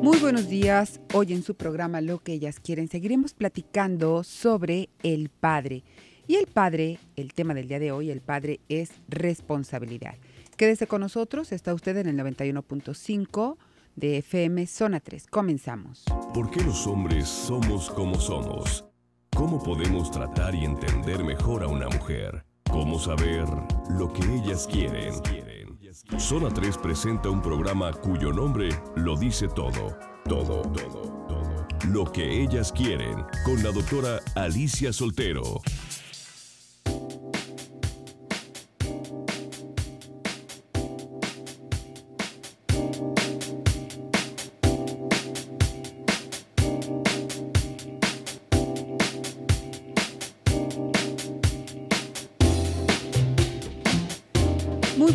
Muy buenos días. Hoy en su programa Lo que ellas quieren seguiremos platicando sobre el padre. Y el padre, el tema del día de hoy, el padre es responsabilidad. Quédese con nosotros, está usted en el 91.5 de FM Zona 3. Comenzamos. ¿Por qué los hombres somos como somos? ¿Cómo podemos tratar y entender mejor a una mujer? ¿Cómo saber lo que ellas quieren? Zona 3 presenta un programa cuyo nombre lo dice todo, todo, todo, todo. Lo que ellas quieren, con la doctora Alicia Soltero.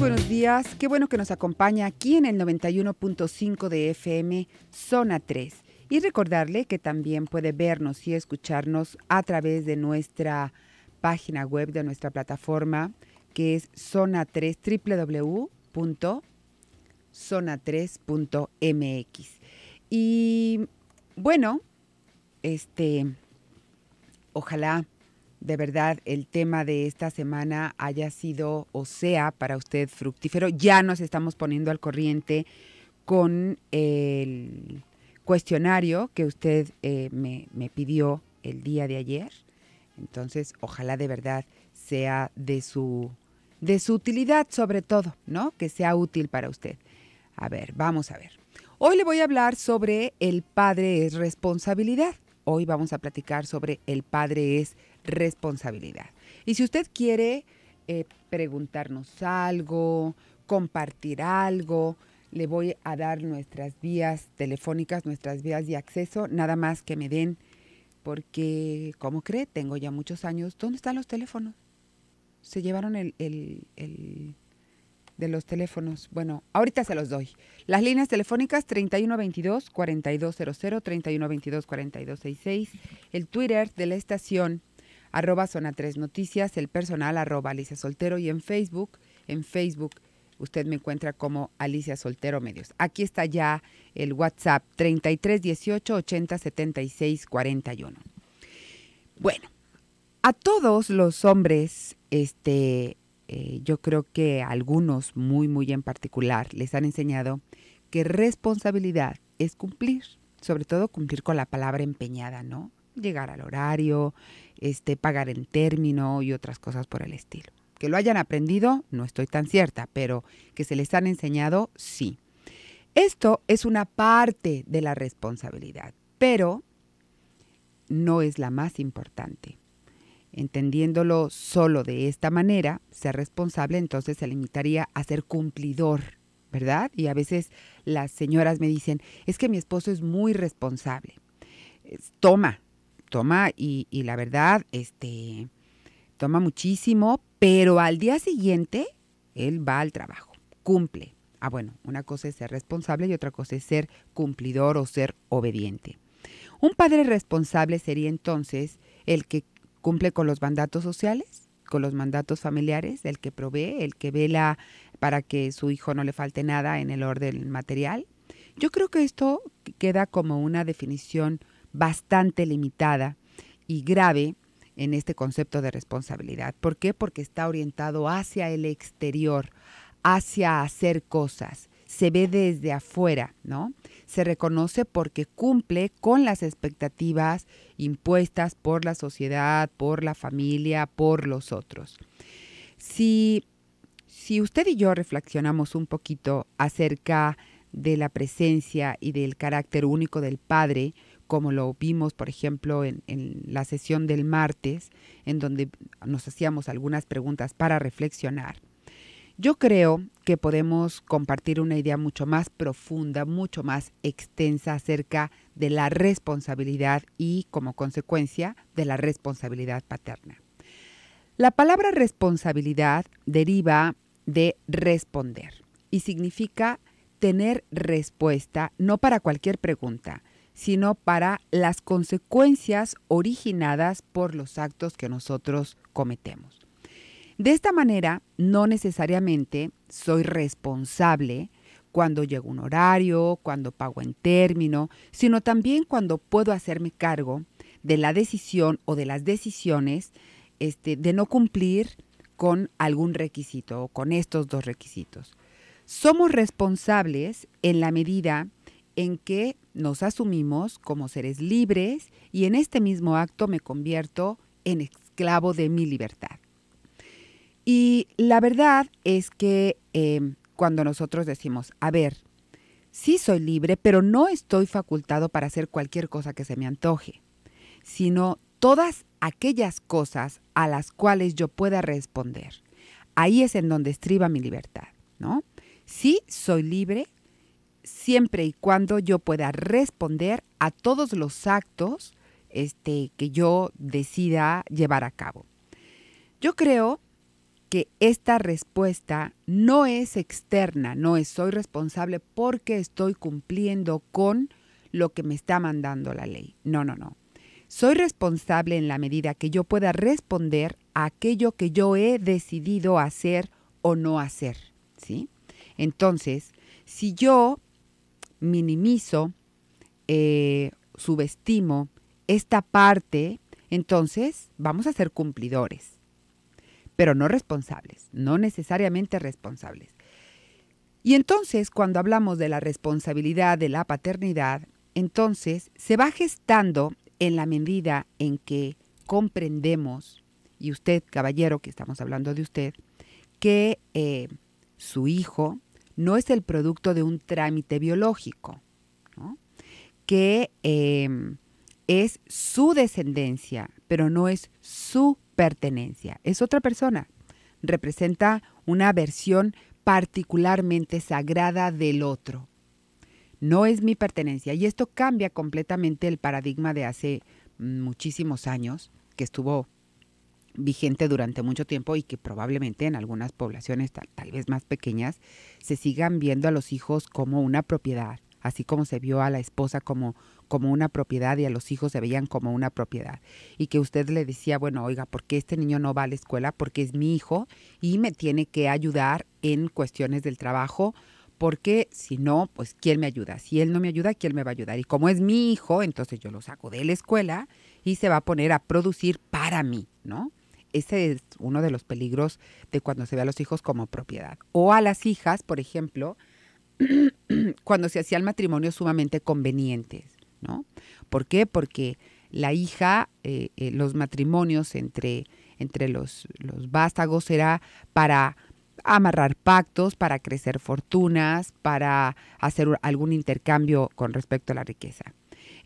buenos días. Qué bueno que nos acompaña aquí en el 91.5 de FM, Zona 3. Y recordarle que también puede vernos y escucharnos a través de nuestra página web, de nuestra plataforma, que es zona 3, www.zona3.mx. Y bueno, este, ojalá de verdad el tema de esta semana haya sido o sea para usted fructífero. Ya nos estamos poniendo al corriente con el cuestionario que usted eh, me, pidió el día de ayer. Entonces, ojalá de verdad sea de su de su utilidad sobre todo, ¿no? Que sea útil para usted. A ver, vamos a ver. Hoy le voy a hablar sobre el padre es responsabilidad. Hoy vamos a platicar sobre el padre es responsabilidad responsabilidad. Y si usted quiere eh, preguntarnos algo, compartir algo, le voy a dar nuestras vías telefónicas, nuestras vías de acceso, nada más que me den, porque como cree, tengo ya muchos años. ¿Dónde están los teléfonos? Se llevaron el, el de los teléfonos. Bueno, ahorita se los doy. Las líneas telefónicas 3122-4200, 3122-4266, el Twitter de la estación arroba Zona 3 Noticias, el personal arroba Alicia Soltero y en Facebook, en Facebook usted me encuentra como Alicia Soltero Medios. Aquí está ya el WhatsApp 3318 76 41. Bueno, a todos los hombres, este, eh, yo creo que algunos muy, muy en particular, les han enseñado que responsabilidad es cumplir, sobre todo cumplir con la palabra empeñada, ¿no? Llegar al horario, este, pagar en término y otras cosas por el estilo. Que lo hayan aprendido, no estoy tan cierta, pero que se les han enseñado, sí. Esto es una parte de la responsabilidad, pero no es la más importante. Entendiéndolo solo de esta manera, ser responsable entonces se limitaría a ser cumplidor, ¿verdad? Y a veces las señoras me dicen, es que mi esposo es muy responsable. Toma, toma y, la verdad, este, toma muchísimo, pero al día siguiente él va al trabajo, cumple. Ah, bueno, una cosa es ser responsable y otra cosa es ser cumplidor o ser obediente. Un padre responsable sería entonces el que cumple con los mandatos sociales, con los mandatos familiares, el que provee, el que vela para que su hijo no le falte nada en el orden material. Yo creo que esto queda como una definición bastante limitada y grave en este concepto de responsabilidad. ¿Por qué? Porque está orientado hacia el exterior, hacia hacer cosas, se ve desde afuera, ¿no? Se reconoce porque cumple con las expectativas impuestas por la sociedad, por la familia, por los otros. Si, si usted y yo reflexionamos un poquito acerca de la presencia y del carácter único del Padre, como lo vimos, por ejemplo, en, la sesión del martes, en donde nos hacíamos algunas preguntas para reflexionar. Yo creo que podemos compartir una idea mucho más profunda, mucho más extensa acerca de la responsabilidad y, como consecuencia, de la responsabilidad paterna. La palabra responsabilidad deriva de responder y significa tener respuesta no para cualquier pregunta, sino para las consecuencias originadas por los actos que nosotros cometemos. De esta manera, no necesariamente soy responsable cuando llega un horario, cuando pago en término, sino también cuando puedo hacerme cargo de la decisión o de las decisiones este, de no cumplir con algún requisito o con estos dos requisitos. Somos responsables en la medida en que nos asumimos como seres libres y en este mismo acto me convierto en esclavo de mi libertad. Y la verdad es que em, cuando nosotros decimos, a ver, sí soy libre, pero no estoy facultado para hacer cualquier cosa que se me antoje, sino todas aquellas cosas a las cuales yo pueda responder. Ahí es en donde estriba mi libertad, ¿no? Sí soy libre siempre y cuando yo pueda responder a todos los actos este, que yo decida llevar a cabo. Yo creo que esta respuesta no es externa, no es soy responsable porque estoy cumpliendo con lo que me está mandando la ley. No, no, no. Soy responsable en la medida que yo pueda responder a aquello que yo he decidido hacer o no hacer, ¿sí? Entonces, si yo minimizo, eh, subestimo esta parte, entonces vamos a ser cumplidores, pero no responsables, no necesariamente responsables. Y entonces cuando hablamos de la responsabilidad de la paternidad, entonces se va gestando en la medida en que comprendemos, y usted, caballero, que estamos hablando de usted, que eh, su hijo no es el producto de un trámite biológico, que em, es su descendencia, pero no es su pertenencia, es otra persona. Representa una versión particularmente sagrada del otro. No es mi pertenencia. Y esto cambia completamente el paradigma de hace muchísimos años, que estuvo vigente durante mucho tiempo y que probablemente en algunas poblaciones tal, vez más pequeñas se sigan viendo a los hijos como una propiedad, así como se vio a la esposa como, como una propiedad y a los hijos se veían como una propiedad. Y que usted le decía, bueno, oiga, ¿por qué este niño no va a la escuela? Porque es mi hijo y me tiene que ayudar en cuestiones del trabajo, porque si no, pues ¿quién me ayuda? Si él no me ayuda, ¿quién me va a ayudar? Y como es mi hijo, entonces yo lo saco de la escuela y se va a poner a producir para mí, ¿no? ese es uno de los peligros de cuando se ve a los hijos como propiedad. O a las hijas, por ejemplo, cuando se hacían matrimonios sumamente convenientes, ¿no? ¿Por qué? Porque la hija, eh, eh, los matrimonios entre, entre los, los vástagos era para amarrar pactos, para crecer fortunas, para hacer algún intercambio con respecto a la riqueza.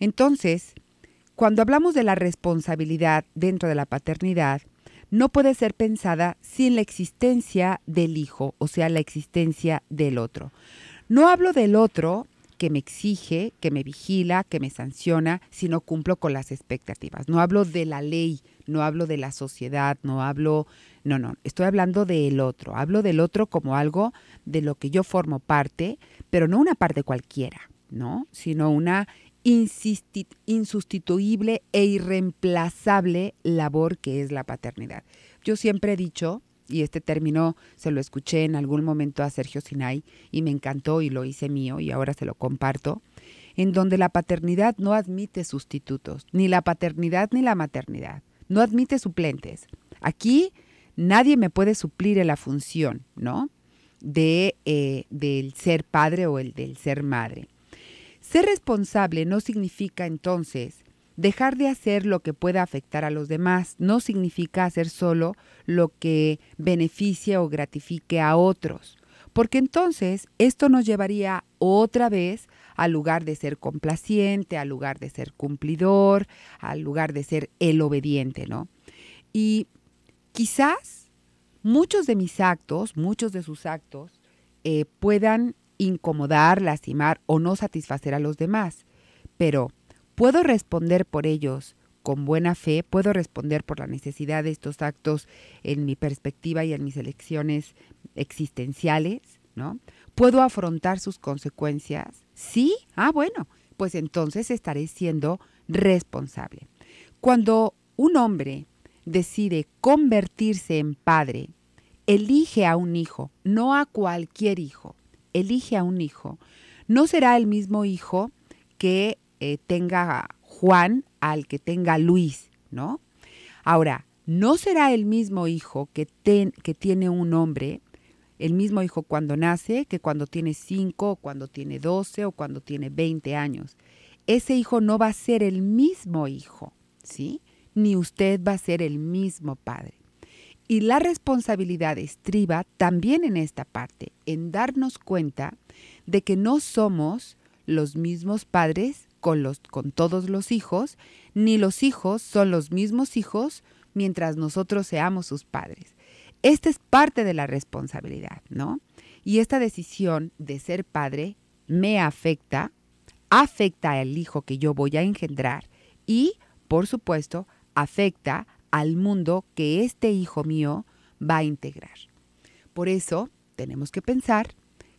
Entonces, cuando hablamos de la responsabilidad dentro de la paternidad, no puede ser pensada sin la existencia del hijo, o sea, la existencia del otro. No hablo del otro que me exige, que me vigila, que me sanciona si no cumplo con las expectativas. No hablo de la ley, no hablo de la sociedad, no hablo, no, no, estoy hablando del otro. Hablo del otro como algo de lo que yo formo parte, pero no una parte cualquiera, ¿no? Sino una insustituible e irreemplazable labor que es la paternidad. Yo siempre he dicho, y este término se lo escuché en algún momento a Sergio Sinay y me encantó y lo hice mío y ahora se lo comparto, en donde la paternidad no admite sustitutos, ni la paternidad ni la maternidad, no admite suplentes. Aquí nadie me puede suplir la función, ¿no? De, eh, del ser padre o el del ser madre. Ser responsable no significa entonces dejar de hacer lo que pueda afectar a los demás, no significa hacer solo lo que beneficie o gratifique a otros, porque entonces esto nos llevaría otra vez al lugar de ser complaciente, al lugar de ser cumplidor, al lugar de ser el obediente, ¿no? Y quizás muchos de mis actos, muchos de sus actos, eh, puedan incomodar, lastimar o no satisfacer a los demás, pero puedo responder por ellos con buena fe, puedo responder por la necesidad de estos actos en mi perspectiva y en mis elecciones existenciales, ¿no? Puedo afrontar sus consecuencias. Sí, ah, bueno, pues entonces estaré siendo responsable. Cuando un hombre decide convertirse en padre, elige a un hijo, no a cualquier hijo, elige a un hijo. No será el mismo hijo que eh, tenga Juan al que tenga Luis, ¿no? Ahora, no será el mismo hijo que, que tiene un hombre, el mismo hijo cuando nace, que cuando tiene 5, cuando tiene 12, o cuando tiene 20 años. Ese hijo no va a ser el mismo hijo, ¿sí? Ni usted va a ser el mismo padre. Y la responsabilidad estriba también en esta parte, en darnos cuenta de que no somos los mismos padres con, los, con todos los hijos, ni los hijos son los mismos hijos mientras nosotros seamos sus padres. Esta es parte de la responsabilidad, ¿no? Y esta decisión de ser padre me afecta, afecta al hijo que yo voy a engendrar y, por supuesto, afecta al mundo que este hijo mío va a integrar. Por eso tenemos que pensar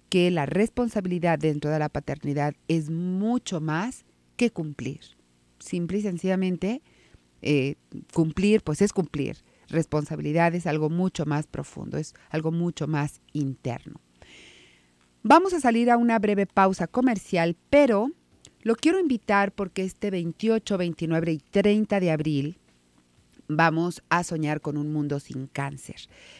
que la responsabilidad dentro de la paternidad es mucho más que cumplir. Simple y sencillamente, eh, cumplir pues es cumplir. Responsabilidad es algo mucho más profundo, es algo mucho más interno. Vamos a salir a una breve pausa comercial, pero lo quiero invitar porque este 28, 29 y 30 de abril vamos a soñar con un mundo sin cáncer.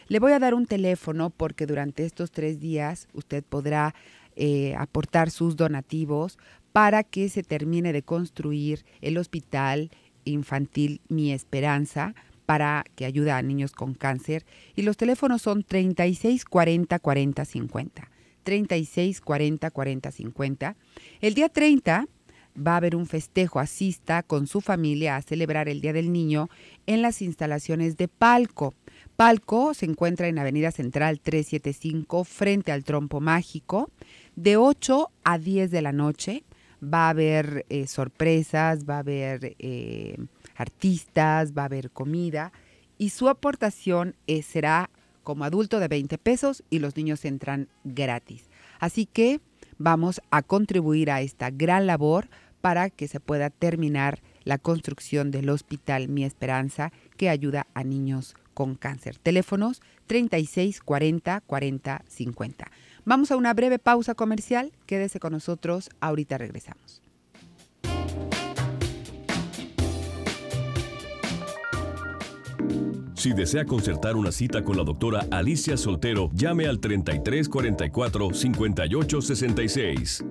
Le voy a dar un teléfono porque durante estos tres días usted podrá eh, aportar sus donativos para que se termine de construir el hospital infantil Mi Esperanza para que ayude a niños con cáncer. Y los teléfonos son 36 40 40 50. 36 40 50. El día 30 va a haber un festejo, asista con su familia a celebrar el Día del Niño en las instalaciones de Palco. Palco se encuentra en Avenida Central 375 frente al Trompo Mágico de 8 a 10 de la noche. Va a haber eh, sorpresas, va a haber eh, artistas, va a haber comida y su aportación eh, será como adulto de 20 pesos y los niños entran gratis. Así que vamos a contribuir a esta gran labor para que se pueda terminar la construcción del Hospital Mi Esperanza que ayuda a niños con cáncer. Teléfonos 36 40 40 50. Vamos a una breve pausa comercial. Quédese con nosotros, ahorita regresamos. Si desea concertar una cita con la doctora Alicia Soltero, llame al 33 44 58 66.